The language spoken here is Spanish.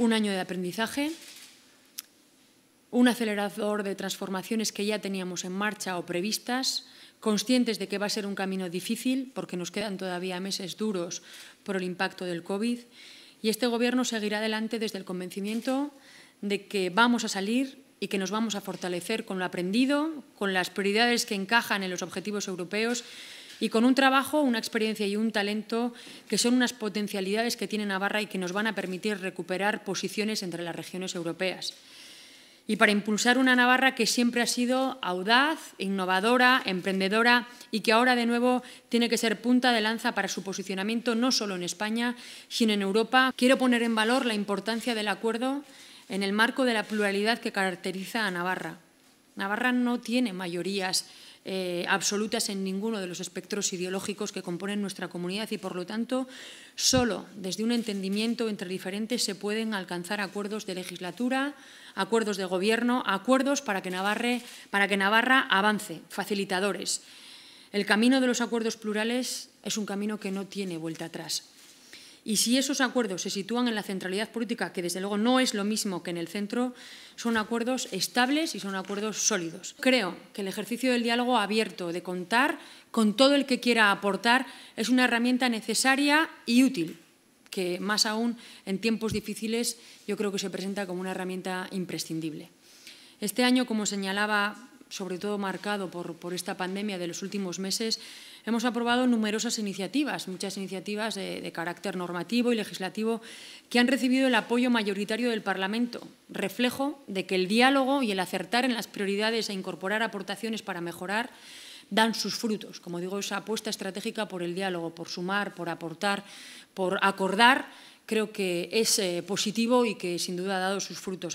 un año de aprendizaje, un acelerador de transformaciones que ya teníamos en marcha o previstas, conscientes de que va a ser un camino difícil porque nos quedan todavía meses duros por el impacto del COVID y este Gobierno seguirá adelante desde el convencimiento de que vamos a salir y que nos vamos a fortalecer con lo aprendido, con las prioridades que encajan en los objetivos europeos y con un trabajo, una experiencia y un talento que son unas potencialidades que tiene Navarra y que nos van a permitir recuperar posiciones entre las regiones europeas. Y para impulsar una Navarra que siempre ha sido audaz, innovadora, emprendedora y que ahora de nuevo tiene que ser punta de lanza para su posicionamiento no solo en España, sino en Europa, quiero poner en valor la importancia del acuerdo en el marco de la pluralidad que caracteriza a Navarra. Navarra no tiene mayorías eh, absolutas en ninguno de los espectros ideológicos que componen nuestra comunidad y, por lo tanto, solo desde un entendimiento entre diferentes se pueden alcanzar acuerdos de legislatura, acuerdos de gobierno, acuerdos para que Navarra avance, facilitadores. El camino de los acuerdos plurales es un camino que no tiene vuelta atrás. Y si esos acuerdos se sitúan en la centralidad política, que desde luego no es lo mismo que en el centro, son acuerdos estables y son acuerdos sólidos. Creo que el ejercicio del diálogo abierto, de contar con todo el que quiera aportar, es una herramienta necesaria y útil, que más aún en tiempos difíciles yo creo que se presenta como una herramienta imprescindible. Este año, como señalaba sobre todo marcado por, por, esta pandemia de los últimos meses, hemos aprobado numerosas iniciativas, muchas iniciativas de, carácter normativo y legislativo que han recibido el apoyo mayoritario del Parlamento, reflejo de que el diálogo y el acertar en las prioridades e incorporar aportaciones para mejorar dan sus frutos. Como digo, esa apuesta estratégica por el diálogo, por sumar, por aportar, por acordar, creo que es eh, positivo y que sin duda ha dado sus frutos.